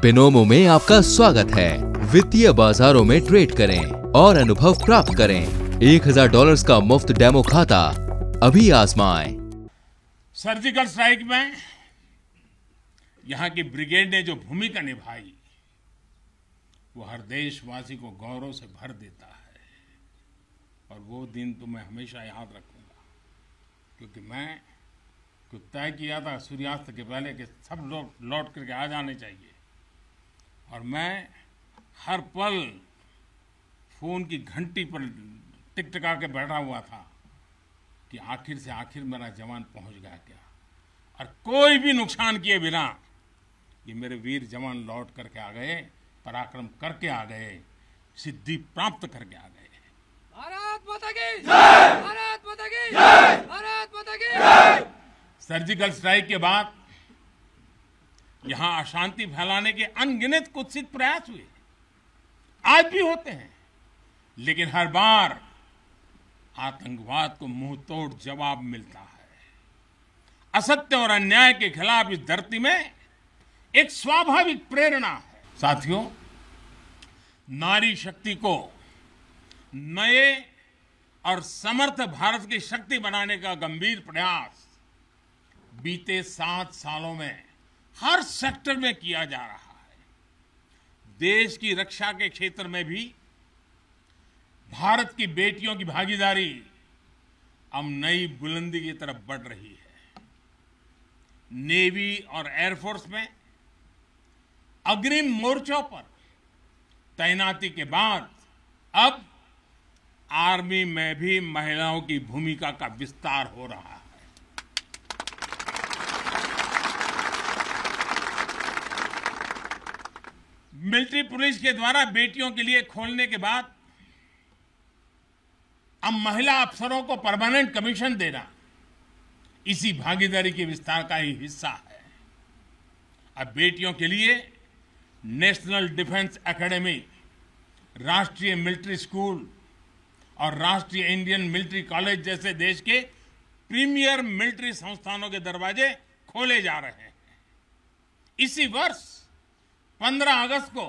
Binomo में आपका स्वागत है वित्तीय बाजारों में ट्रेड करें और अनुभव प्राप्त करें एक हजार डॉलर का मुफ्त डेमो खाता अभी आजमाए सर्जिकल स्ट्राइक में यहाँ की ब्रिगेड ने जो भूमिका निभाई वो हर देशवासी को गौरव से भर देता है और वो दिन तो मैं हमेशा याद रखूंगा क्योंकि मैं तय किया था सूर्यास्त के पहले कि सब लोग लौट करके आ जाने चाहिए और मैं हर पल फोन की घंटी पर टिकटका के बैठा हुआ था कि आखिर से आखिर मेरा जवान पहुंच गया क्या और कोई भी नुकसान किए बिना ये मेरे वीर जवान लौट करके आ गए पराक्रम करके आ गए सिद्धि प्राप्त करके आ गए भारत भारत भारत सर्जिकल स्ट्राइक के बाद यहां अशांति फैलाने के अनगिनत कुत्सित प्रयास हुए आज भी होते हैं लेकिन हर बार आतंकवाद को मुंह तोड़ जवाब मिलता है असत्य और अन्याय के खिलाफ इस धरती में एक स्वाभाविक प्रेरणा है साथियों नारी शक्ति को नए और समर्थ भारत की शक्ति बनाने का गंभीर प्रयास बीते सात सालों में हर सेक्टर में किया जा रहा है देश की रक्षा के क्षेत्र में भी भारत की बेटियों की भागीदारी अब नई बुलंदी की तरफ बढ़ रही है नेवी और एयरफोर्स में अग्रिम मोर्चों पर तैनाती के बाद अब आर्मी में भी महिलाओं की भूमिका का विस्तार हो रहा है मिलिट्री पुलिस के द्वारा बेटियों के लिए खोलने के बाद अब महिला अफसरों को परमानेंट कमीशन देना इसी भागीदारी के विस्तार का ही हिस्सा है अब बेटियों के लिए नेशनल डिफेंस एकेडमी राष्ट्रीय मिलिट्री स्कूल और राष्ट्रीय इंडियन मिलिट्री कॉलेज जैसे देश के प्रीमियर मिलिट्री संस्थानों के दरवाजे खोले जा रहे हैं इसी वर्ष 15 अगस्त को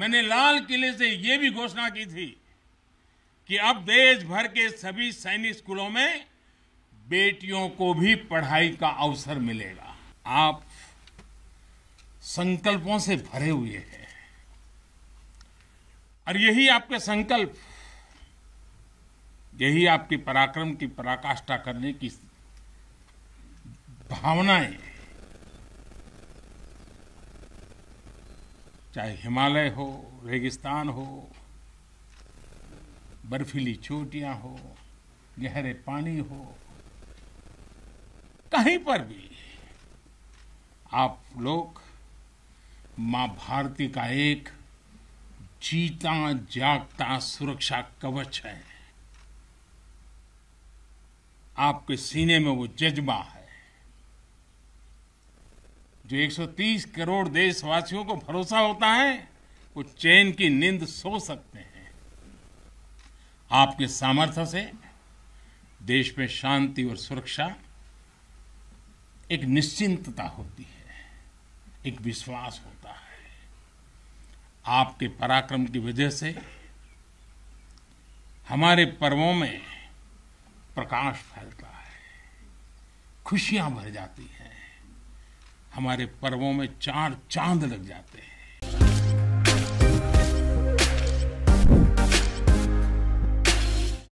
मैंने लाल किले से ये भी घोषणा की थी कि अब देश भर के सभी सैनिक स्कूलों में बेटियों को भी पढ़ाई का अवसर मिलेगा आप संकल्पों से भरे हुए हैं और यही आपके संकल्प यही आपके पराक्रम की पराकाष्ठा करने की भावनाएं चाहे हिमालय हो रेगिस्तान हो बर्फीली चोटियां हो गहरे पानी हो कहीं पर भी आप लोग मां भारती का एक जीता जागता सुरक्षा कवच है आपके सीने में वो जज्बा है जो 130 करोड़ देशवासियों को भरोसा होता है वो चैन की नींद सो सकते हैं आपके सामर्थ्य से देश में शांति और सुरक्षा एक निश्चिंतता होती है एक विश्वास होता है आपके पराक्रम की वजह से हमारे पर्वों में प्रकाश फैलता है खुशियां भर जाती हैं हमारे पर्वों में चार चांद लग जाते हैं